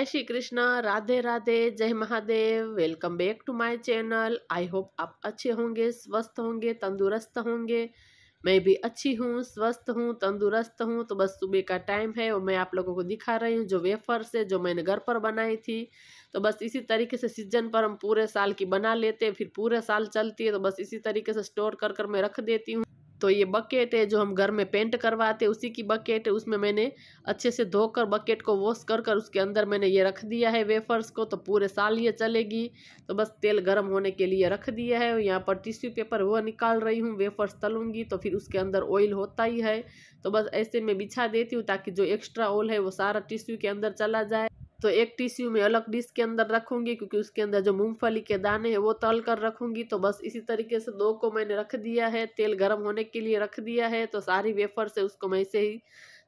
जय श्री कृष्ण राधे राधे जय Mahadev welcome back to my channel I hope आप अच्छे होंगे स्वस्थ होंगे तंदुरुस्त होंगे मैं भी अच्छी हूँ स्वस्थ हूँ तंदुरुस्त हूँ तो बस सुबह का टाइम है और मैं आप लोगों को दिखा रही हूँ जो वेफर से जो मैंने घर पर बनाई थी तो बस इसी तरीके से सीजन पर हम पूरे साल की बना लेते फिर पूरे साल चलती है तो बस इसी तरीके से स्टोर कर कर मैं रख देती हूँ तो ये बकेट है जो हम घर में पेंट करवाते उसी की बकेट है उसमें मैंने अच्छे से धोकर बकेट को वॉश कर कर उसके अंदर मैंने ये रख दिया है वेफर्स को तो पूरे साल ये चलेगी तो बस तेल गर्म होने के लिए रख दिया है यहाँ पर टिश्यू पेपर वो निकाल रही हूँ वेफर्स तलूँगी तो फिर उसके अंदर ऑयल होता ही है तो बस ऐसे मैं बिछा देती हूँ ताकि जो एक्स्ट्रा ऑयल है वो सारा टिश्यू के अंदर चला जाए तो एक टिश्यू में अलग डिश के अंदर रखूंगी क्योंकि उसके अंदर जो मूंगफली के दाने हैं वो तल कर रखूंगी तो बस इसी तरीके से दो को मैंने रख दिया है तेल गर्म होने के लिए रख दिया है तो सारी वेफर से उसको मैं ऐसे ही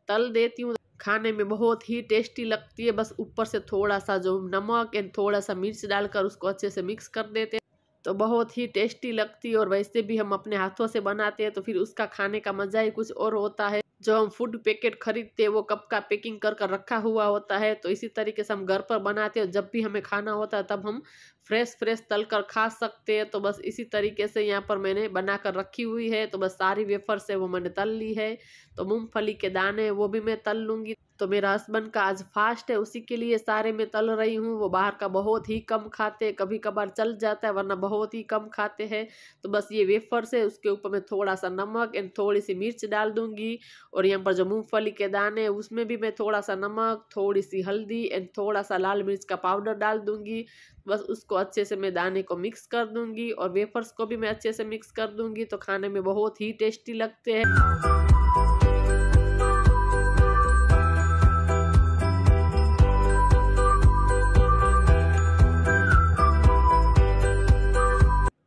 तल देती हूँ खाने में बहुत ही टेस्टी लगती है बस ऊपर से थोड़ा सा जो नमक एंड थोड़ा सा मिर्च डालकर उसको अच्छे से मिक्स कर देते हैं तो बहुत ही टेस्टी लगती है और वैसे भी हम अपने हाथों से बनाते हैं तो फिर उसका खाने का मज़ा ही कुछ और होता है जो हम फूड पैकेट खरीदते हैं वो कप का पैकिंग कर कर रखा हुआ होता है तो इसी तरीके से हम घर पर बनाते हैं जब भी हमें खाना होता है तब हम फ्रेश फ्रेश तल कर खा सकते हैं तो बस इसी तरीके से यहाँ पर मैंने बना कर रखी हुई है तो बस सारी वेफर से वो मैंने तल ली है तो मूँगफली के दाने वो भी मैं तल लूँगी तो मेरा हस्बैंड का आज फास्ट है उसी के लिए सारे में तल रही हूँ वो बाहर का बहुत ही कम खाते हैं कभी कभार चल जाता है वरना बहुत ही कम खाते हैं तो बस ये वेफर्स है उसके ऊपर मैं थोड़ा सा नमक एंड थोड़ी सी मिर्च डाल दूंगी और यहाँ पर जो मूँगफली के दाने उसमें भी मैं थोड़ा सा नमक थोड़ी सी हल्दी एंड थोड़ा सा लाल मिर्च का पाउडर डाल दूंगी बस उसको अच्छे से मैं दाने को मिक्स कर दूंगी और वेफर्स को भी मैं अच्छे से मिक्स कर दूंगी तो खाने में बहुत ही टेस्टी लगते हैं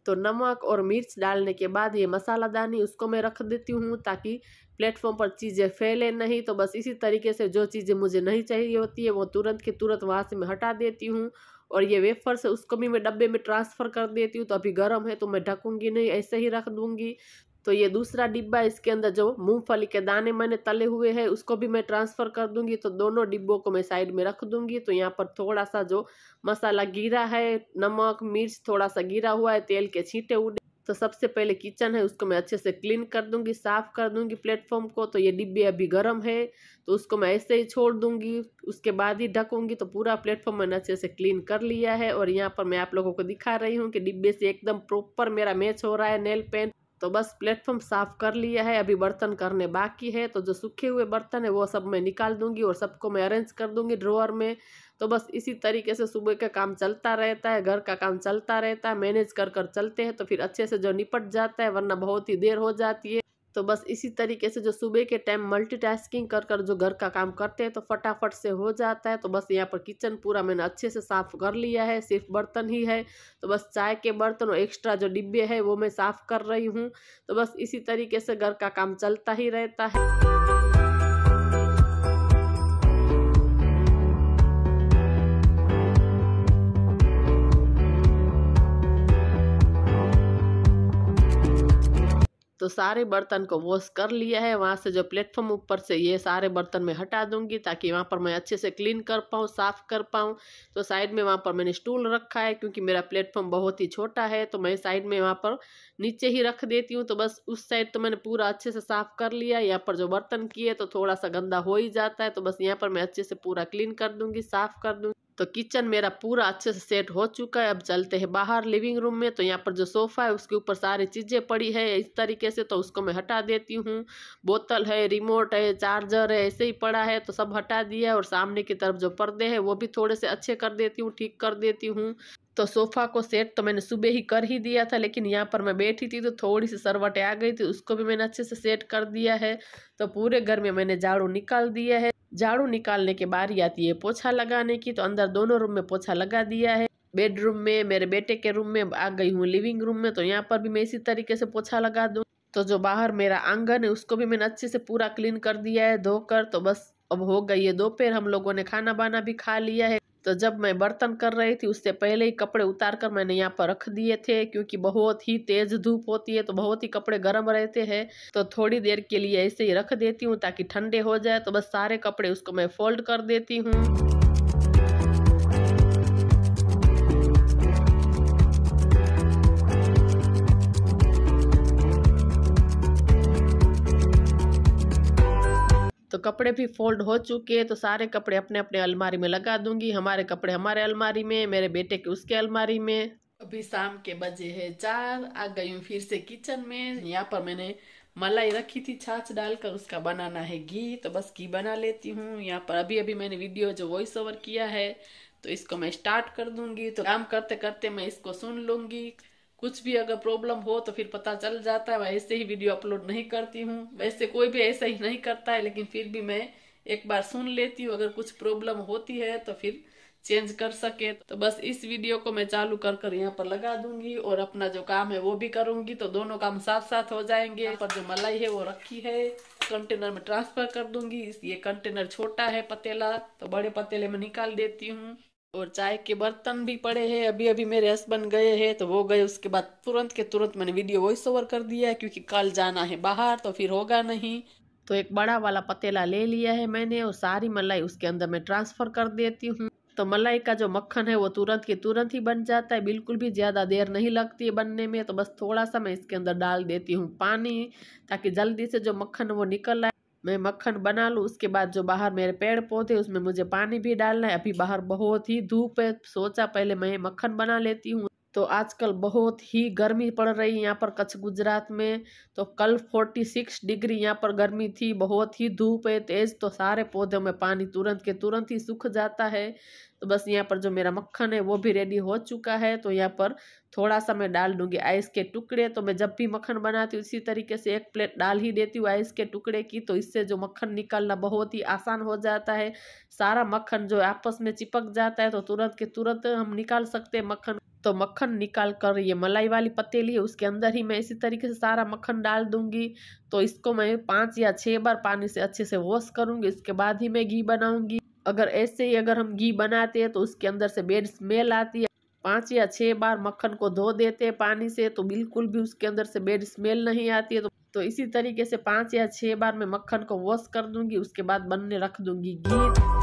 तो नमक और मिर्च डालने के बाद ये मसाला दानी उसको मैं रख देती हूँ ताकि प्लेटफॉर्म पर चीज़ें फैले नहीं तो बस इसी तरीके से जो चीज़ें मुझे नहीं चाहिए होती है वो तुरंत के तुरंत वहाँ से मैं हटा देती हूँ और ये वेफर से उसको भी मैं डब्बे में ट्रांसफ़र कर देती हूँ तो अभी गर्म है तो मैं ढकूँगी नहीं ऐसे ही रख दूँगी तो ये दूसरा डिब्बा इसके अंदर जो मूंगफली के दाने मैंने तले हुए हैं उसको भी मैं ट्रांसफ़र कर दूंगी तो दोनों डिब्बों को मैं साइड में रख दूंगी तो यहाँ पर थोड़ा सा जो मसाला गिरा है नमक मिर्च थोड़ा सा गिरा हुआ है तेल के छींटे उड़े तो सबसे पहले किचन है उसको मैं अच्छे से क्लीन कर दूंगी साफ़ कर दूंगी प्लेटफॉर्म को तो ये डिब्बे अभी गर्म है तो उसको मैं ऐसे ही छोड़ दूंगी उसके बाद ही ढकूंगी तो पूरा प्लेटफॉर्म मैंने अच्छे से क्लीन कर लिया है और यहाँ पर मैं आप लोगों को दिखा रही हूँ कि डिब्बे से एकदम प्रॉपर मेरा मैच हो रहा है नेल पेंट तो बस प्लेटफॉर्म साफ़ कर लिया है अभी बर्तन करने बाकी है तो जो सूखे हुए बर्तन है वो सब मैं निकाल दूंगी और सबको मैं अरेंज कर दूंगी ड्रोअर में तो बस इसी तरीके से सुबह का काम चलता रहता है घर का काम चलता रहता है मैनेज कर कर चलते हैं तो फिर अच्छे से जो निपट जाता है वरना बहुत ही देर हो जाती है तो बस इसी तरीके से जो सुबह के टाइम मल्टीटास्किंग कर कर जो घर का काम करते हैं तो फटाफट से हो जाता है तो बस यहाँ पर किचन पूरा मैंने अच्छे से साफ़ कर लिया है सिर्फ बर्तन ही है तो बस चाय के बर्तन और एक्स्ट्रा जो डिब्बे है वो मैं साफ़ कर रही हूँ तो बस इसी तरीके से घर का काम चलता ही रहता है तो सारे बर्तन को वॉश कर लिया है वहाँ से जो प्लेटफॉर्म ऊपर से ये सारे बर्तन मैं हटा दूंगी ताकि वहाँ पर मैं अच्छे से क्लीन कर पाऊँ साफ़ कर पाऊँ तो साइड में वहाँ पर मैंने स्टूल रखा है क्योंकि मेरा प्लेटफॉर्म बहुत ही छोटा है तो मैं साइड में वहाँ पर नीचे ही रख देती हूँ तो बस उस साइड तो मैंने पूरा अच्छे से साफ़ कर लिया यहाँ पर जो बर्तन किए तो थोड़ा सा गंदा हो ही जाता है तो बस यहाँ पर मैं अच्छे से पूरा क्लीन कर दूंगी साफ़ कर दूँगी तो किचन मेरा पूरा अच्छे से सेट हो चुका है अब चलते हैं बाहर लिविंग रूम में तो यहाँ पर जो सोफ़ा है उसके ऊपर सारी चीज़ें पड़ी है इस तरीके से तो उसको मैं हटा देती हूँ बोतल है रिमोट है चार्जर है ऐसे ही पड़ा है तो सब हटा दिया और सामने की तरफ जो पर्दे हैं वो भी थोड़े से अच्छे कर देती हूँ ठीक कर देती हूँ तो सोफ़ा को सेट तो मैंने सुबह ही कर ही दिया था लेकिन यहाँ पर मैं बैठी थी तो थोड़ी सी सरवटें आ गई थी उसको भी मैंने अच्छे से सेट कर दिया है तो पूरे घर में मैंने झाड़ू निकाल दिया है झाड़ू निकालने के बारी आती है पोछा लगाने की तो अंदर दोनों रूम में पोछा लगा दिया है बेडरूम में मेरे बेटे के रूम में आ गई हूँ लिविंग रूम में तो यहाँ पर भी मैं इसी तरीके से पोछा लगा दूँ तो जो बाहर मेरा आंगन है उसको भी मैंने अच्छे से पूरा क्लीन कर दिया है धोकर तो बस अब हो गई है दोपहर हम लोगों ने खाना बाना भी खा लिया है तो जब मैं बर्तन कर रही थी उससे पहले ही कपड़े उतार कर मैंने यहाँ पर रख दिए थे क्योंकि बहुत ही तेज़ धूप होती है तो बहुत ही कपड़े गर्म रहते हैं तो थोड़ी देर के लिए ऐसे ही रख देती हूँ ताकि ठंडे हो जाए तो बस सारे कपड़े उसको मैं फोल्ड कर देती हूँ तो कपड़े भी फोल्ड हो चुके हैं तो सारे कपड़े अपने अपने अलमारी में लगा दूंगी हमारे कपड़े हमारे अलमारी में मेरे बेटे के उसके अलमारी में अभी शाम के बजे है चार आ गई हूँ फिर से किचन में यहाँ पर मैंने मलाई रखी थी छाछ डालकर उसका बनाना है घी तो बस घी बना लेती हूँ यहाँ पर अभी अभी मैंने वीडियो जो वॉइस ओवर किया है तो इसको मैं स्टार्ट कर दूंगी तो काम करते करते मैं इसको सुन लूंगी कुछ भी अगर प्रॉब्लम हो तो फिर पता चल जाता है वैसे ही वीडियो अपलोड नहीं करती हूँ वैसे कोई भी ऐसा ही नहीं करता है लेकिन फिर भी मैं एक बार सुन लेती हूँ अगर कुछ प्रॉब्लम होती है तो फिर चेंज कर सके तो बस इस वीडियो को मैं चालू कर कर यहाँ पर लगा दूंगी और अपना जो काम है वो भी करूंगी तो दोनों काम साथ साथ हो जाएंगे पर जो मलाई है वो रखी है कंटेनर में ट्रांसफर कर दूंगी ये कंटेनर छोटा है पतेला तो बड़े पतेले में निकाल देती हूँ और चाय के बर्तन भी पड़े हैं अभी अभी मेरे हस्बैंड गए हैं तो वो गए उसके बाद तुरंत के तुरंत मैंने वीडियो वॉइस ओवर कर दिया है क्योंकि कल जाना है बाहर तो फिर होगा नहीं तो एक बड़ा वाला पतेला ले लिया है मैंने और सारी मलाई उसके अंदर मैं ट्रांसफ़र कर देती हूँ तो मलाई का जो मक्खन है वो तुरंत के तुरंत ही बन जाता है बिल्कुल भी ज़्यादा देर नहीं लगती है बनने में तो बस थोड़ा सा मैं इसके अंदर डाल देती हूँ पानी ताकि जल्दी से जो मक्खन वो निकल आए मैं मक्खन बना लूँ उसके बाद जो बाहर मेरे पेड़ पौधे उसमें मुझे पानी भी डालना है अभी बाहर बहुत ही धूप है सोचा पहले मैं मक्खन बना लेती हूँ तो आजकल बहुत ही गर्मी पड़ रही है यहाँ पर कच्छ गुजरात में तो कल 46 डिग्री यहाँ पर गर्मी थी बहुत ही धूप है तेज़ तो सारे पौधों में पानी तुरंत के तुरंत ही सूख जाता है तो बस यहाँ पर जो मेरा मक्खन है वो भी रेडी हो चुका है तो यहाँ पर थोड़ा सा मैं डाल दूँगी आइस के टुकड़े तो मैं जब भी मक्खन बनाती हूँ इसी तरीके से एक प्लेट डाल ही देती हूँ आइस के टुकड़े की तो इससे जो मक्खन निकालना बहुत ही आसान हो जाता है सारा मक्खन जो आपस में चिपक जाता है तो तुरंत के तुरंत हम निकाल सकते हैं मक्खन तो मक्खन निकाल कर ये मलाई वाली पतीली है उसके अंदर ही मैं इसी तरीके से सारा मक्खन डाल दूंगी तो इसको मैं पाँच या छः बार पानी से अच्छे से वॉश करूँगी इसके बाद ही मैं घी बनाऊँगी अगर ऐसे ही अगर हम घी बनाते हैं तो उसके अंदर से बेड स्मेल आती है पाँच या छः बार मक्खन को धो देते हैं पानी से तो बिल्कुल भी उसके अंदर से बेड स्मेल नहीं आती है तो तो इसी तरीके से पाँच या छः बार मैं मक्खन को वॉश कर दूंगी उसके बाद बनने रख दूंगी घी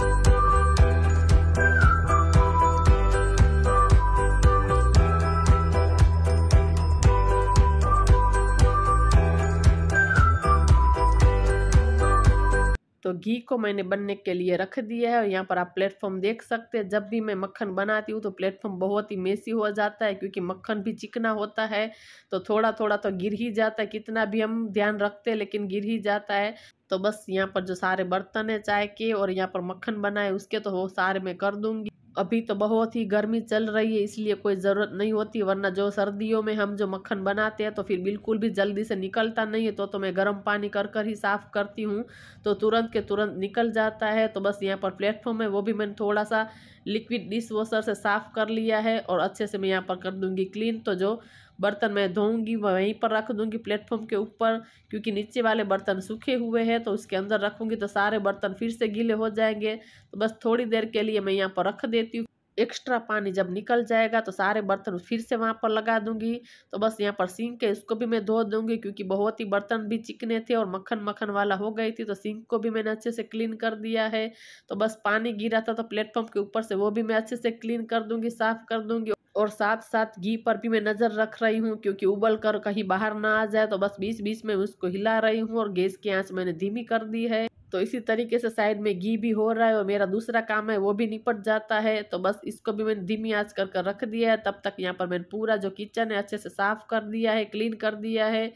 घी को मैंने बनने के लिए रख दिया है और यहाँ पर आप प्लेटफॉर्म देख सकते हैं जब भी मैं मक्खन बनाती हूँ तो प्लेटफॉर्म बहुत ही मेसी हो जाता है क्योंकि मक्खन भी चिकना होता है तो थोड़ा थोड़ा तो गिर ही जाता है कितना भी हम ध्यान रखते हैं लेकिन गिर ही जाता है तो बस यहाँ पर जो सारे बर्तन है चाय के और यहाँ पर मक्खन बनाए उसके तो वो सारे मैं कर दूँगी अभी तो बहुत ही गर्मी चल रही है इसलिए कोई ज़रूरत नहीं होती वरना जो सर्दियों में हम जो मक्खन बनाते हैं तो फिर बिल्कुल भी जल्दी से निकलता नहीं है तो तो मैं गर्म पानी कर कर ही साफ़ करती हूँ तो तुरंत के तुरंत निकल जाता है तो बस यहाँ पर प्लेटफॉर्म है वो भी मैंने थोड़ा सा लिक्विड डिश वॉशर से साफ़ कर लिया है और अच्छे से मैं यहाँ पर कर दूँगी क्लीन तो जो बर्तन मैं धोऊंगी वहीं पर रख दूंगी प्लेटफॉर्म के ऊपर क्योंकि नीचे वाले बर्तन सूखे हुए हैं तो उसके अंदर रखूंगी तो सारे बर्तन फिर से गीले हो जाएंगे तो बस थोड़ी देर के लिए मैं यहाँ पर रख देती हूँ एक्स्ट्रा पानी जब निकल जाएगा तो सारे बर्तन फिर से वहाँ पर लगा दूंगी तो बस यहाँ पर सिंक है इसको भी मैं धो दूंगी क्योंकि बहुत ही बर्तन भी चिकने थे और मक्खन मक्खन वाला हो गई थी तो सिंक को भी मैंने अच्छे से क्लीन कर दिया है तो बस पानी गिरा था तो प्लेटफॉर्म के ऊपर से वो भी मैं अच्छे से क्लीन कर दूंगी साफ कर दूंगी और साथ साथ घी पर भी मैं नज़र रख रही हूँ क्योंकि उबल कर कहीं बाहर ना आ जाए तो बस बीच बीच में उसको हिला रही हूँ और गैस की आंच मैंने धीमी कर दी है तो इसी तरीके से साइड में घी भी हो रहा है और मेरा दूसरा काम है वो भी निपट जाता है तो बस इसको भी मैंने धीमी आंच कर कर रख दिया है तब तक यहाँ पर मैंने पूरा जो किचन है अच्छे से साफ़ कर दिया है क्लीन कर दिया है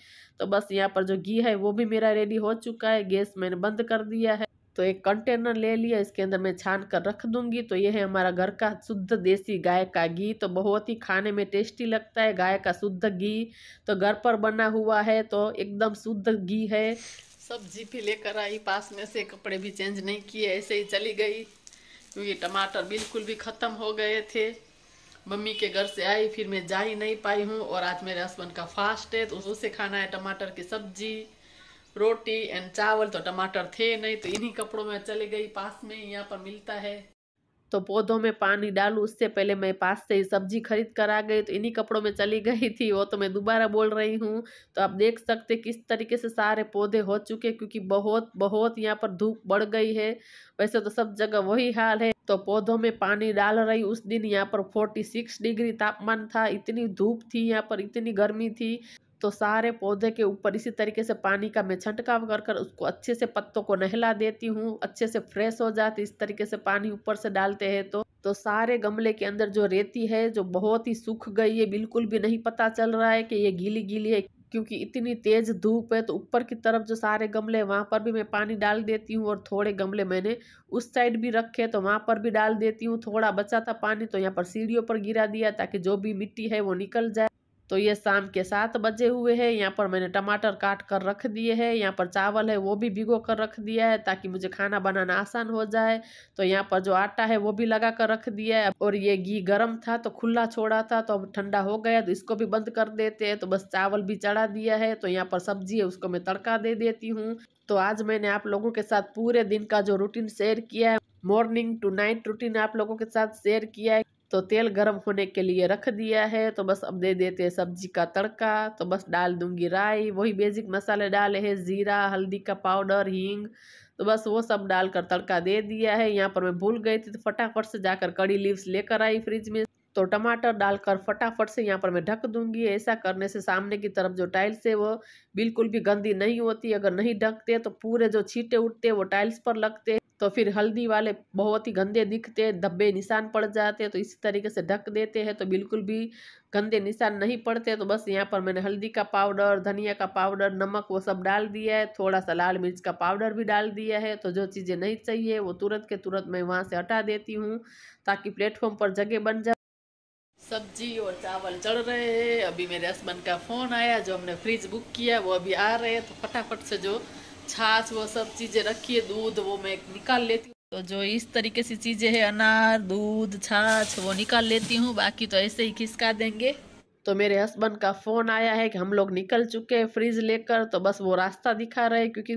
तो बस यहाँ पर जो घी है वो भी मेरा रेडी हो चुका है गैस मैंने बंद कर दिया है तो एक कंटेनर ले लिया इसके अंदर मैं छान कर रख दूंगी तो यह है हमारा घर का शुद्ध देसी गाय का घी तो बहुत ही खाने में टेस्टी लगता है गाय का शुद्ध घी तो घर पर बना हुआ है तो एकदम शुद्ध घी है सब्जी भी लेकर आई पास में से कपड़े भी चेंज नहीं किए ऐसे ही चली गई क्योंकि टमाटर बिल्कुल भी ख़त्म हो गए थे मम्मी के घर से आई फिर मैं जा ही नहीं पाई हूँ और आज मेरे हस्बैंड का फास्ट है तो उसे खाना है टमाटर की सब्जी रोटी एंड चावल तो टमाटर थे नहीं तो इन्हीं कपड़ों में चले गई पास में ही यहाँ पर मिलता है तो पौधों में पानी डालू उससे पहले मैं पास से ही सब्जी खरीद कर आ गई तो इन्हीं कपड़ों में चली गई थी वो तो मैं दोबारा बोल रही हूँ तो आप देख सकते किस तरीके से सारे पौधे हो चुके क्योंकि बहुत बहुत यहाँ पर धूप बढ़ गई है वैसे तो सब जगह वही हाल है तो पौधों में पानी डाल रही उस दिन यहाँ पर 46 डिग्री तापमान था इतनी धूप थी यहाँ पर इतनी गर्मी थी तो सारे पौधे के ऊपर इसी तरीके से पानी का मैं छंटकाव कर कर उसको अच्छे से पत्तों को नहला देती हूँ अच्छे से फ्रेश हो जाती इस तरीके से पानी ऊपर से डालते हैं तो तो सारे गमले के अंदर जो रेती है जो बहुत ही सूख गई है बिल्कुल भी नहीं पता चल रहा है कि ये गीली गीली है क्योंकि इतनी तेज धूप है तो ऊपर की तरफ जो सारे गमले वहाँ पर भी मैं पानी डाल देती हूँ और थोड़े गमले मैंने उस साइड भी रखे तो वहाँ पर भी डाल देती हूँ थोड़ा बचा था पानी तो यहाँ पर सीढ़ियों पर गिरा दिया ताकि जो भी मिट्टी है वो निकल जाए तो ये शाम के सात बजे हुए हैं यहाँ पर मैंने टमाटर काट कर रख दिए हैं यहाँ पर चावल है वो भी भिगो कर रख दिया है ताकि मुझे खाना बनाना आसान हो जाए तो यहाँ पर जो आटा है वो भी लगा कर रख दिया है और ये घी गर्म था तो खुला छोड़ा था तो अब ठंडा हो गया तो इसको भी बंद कर देते हैं तो बस चावल भी चढ़ा दिया है तो यहाँ पर सब्जी है उसको मैं तड़का दे देती हूँ तो आज मैंने आप लोगों के साथ पूरे दिन का जो रूटीन शेयर किया है मॉर्निंग टू नाइट रूटीन आप लोगों के साथ शेयर किया है तो तेल गर्म होने के लिए रख दिया है तो बस अब दे देते हैं सब्जी का तड़का तो बस डाल दूंगी राई वही बेसिक मसाले डाले हैं ज़ीरा हल्दी का पाउडर हींग तो बस वो सब डालकर तड़का दे दिया है यहाँ पर मैं भूल गई थी तो फटाफट से जाकर कड़ी लीव्स लेकर आई फ्रिज में तो टमाटर डालकर फटाफट से यहाँ पर मैं ढक दूंगी ऐसा करने से सामने की तरफ जो टाइल्स है वो बिल्कुल भी गंदी नहीं होती अगर नहीं ढकते तो पूरे जो छीटे उठते वो टाइल्स पर लगते तो फिर हल्दी वाले बहुत ही गंदे दिखते हैं धब्बे निशान पड़ जाते हैं तो इसी तरीके से ढक देते हैं तो बिल्कुल भी गंदे निशान नहीं पड़ते तो बस यहाँ पर मैंने हल्दी का पाउडर धनिया का पाउडर नमक वो सब डाल दिया है थोड़ा सा लाल मिर्च का पाउडर भी डाल दिया है तो जो चीज़ें नहीं चाहिए वो तुरंत के तुरंत मैं वहाँ से हटा देती हूँ ताकि प्लेटफॉर्म पर जगह बन जाए सब्जी और चावल चढ़ रहे हैं अभी मेरे हस्बैंड का फ़ोन आया जो हमने फ्रिज बुक किया वो अभी आ रहे हैं तो फटाफट से जो छाछ वो सब चीज़ें रखी है दूध वो मैं निकाल लेती हूँ तो जो इस तरीके से चीज़ें है अनार दूध छाछ वो निकाल लेती हूँ बाकी तो ऐसे ही खिसका देंगे तो मेरे हस्बैंड का फ़ोन आया है कि हम लोग निकल चुके हैं फ्रिज लेकर तो बस वो रास्ता दिखा रहे क्योंकि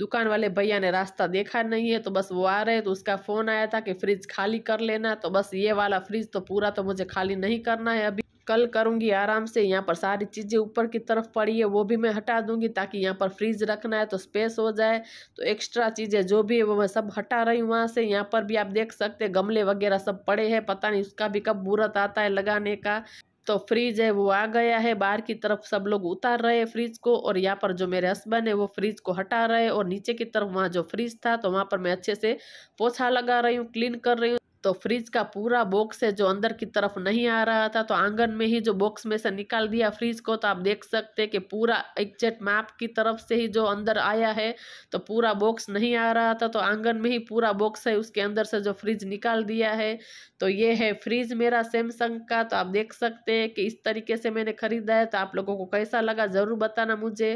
दुकान वाले भैया ने रास्ता देखा नहीं है तो बस वो आ रहे तो उसका फ़ोन आया था कि फ्रिज खाली कर लेना तो बस ये वाला फ्रिज तो पूरा तो मुझे खाली नहीं करना है अभी कल करूँगी आराम से यहाँ पर सारी चीज़ें ऊपर की तरफ पड़ी है वो भी मैं हटा दूँगी ताकि यहाँ पर फ्रीज रखना है तो स्पेस हो जाए तो एक्स्ट्रा चीज़ें जो भी है वो मैं सब हटा रही हूँ वहाँ से यहाँ पर भी आप देख सकते हैं गमले वगैरह सब पड़े हैं पता नहीं उसका भी कब मुहूर्त आता है लगाने का तो फ्रिज है वो आ गया है बाहर की तरफ सब लोग उतार रहे हैं फ्रिज को और यहाँ पर जो मेरे हस्बैंड है वो फ्रिज को हटा रहे हैं और नीचे की तरफ वहाँ जो फ्रिज था तो वहाँ पर मैं अच्छे से पोछा लगा रही हूँ क्लीन कर रही हूँ तो फ्रिज का पूरा बॉक्स है जो अंदर की तरफ नहीं आ रहा था तो आंगन में ही जो बॉक्स में से निकाल दिया फ्रिज को तो आप देख सकते कि पूरा एग्जेट मैप की तरफ से ही जो अंदर आया है तो पूरा बॉक्स नहीं आ रहा था तो आंगन में ही पूरा बॉक्स है उसके अंदर से जो फ्रिज निकाल दिया है तो ये है फ्रिज मेरा सैमसंग का तो आप देख सकते हैं कि इस तरीके से मैंने ख़रीदा है तो आप लोगों को कैसा लगा ज़रूर बताना मुझे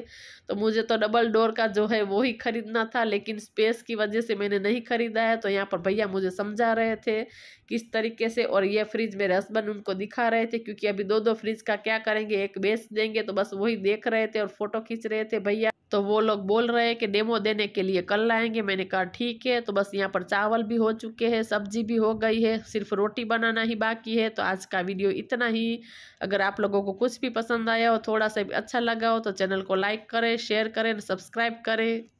तो मुझे तो डबल डोर का जो है वो ही ख़रीदना था लेकिन स्पेस की वजह से मैंने नहीं ख़रीदा है तो यहाँ पर भैया मुझे समझा रहे थे थे किस तरीके से और ये फ्रिज में हस्बैंड उनको दिखा रहे थे क्योंकि अभी दो दो फ्रिज का क्या करेंगे एक बेच देंगे तो बस वही देख रहे थे और फोटो खींच रहे थे भैया तो वो लोग बोल रहे हैं कि डेमो देने के लिए कल लाएंगे मैंने कहा ठीक है तो बस यहाँ पर चावल भी हो चुके हैं सब्जी भी हो गई है सिर्फ रोटी बनाना ही बाकी है तो आज का वीडियो इतना ही अगर आप लोगों को कुछ भी पसंद आया हो थोड़ा सा अच्छा लगा हो तो चैनल को लाइक करें शेयर करें सब्सक्राइब करें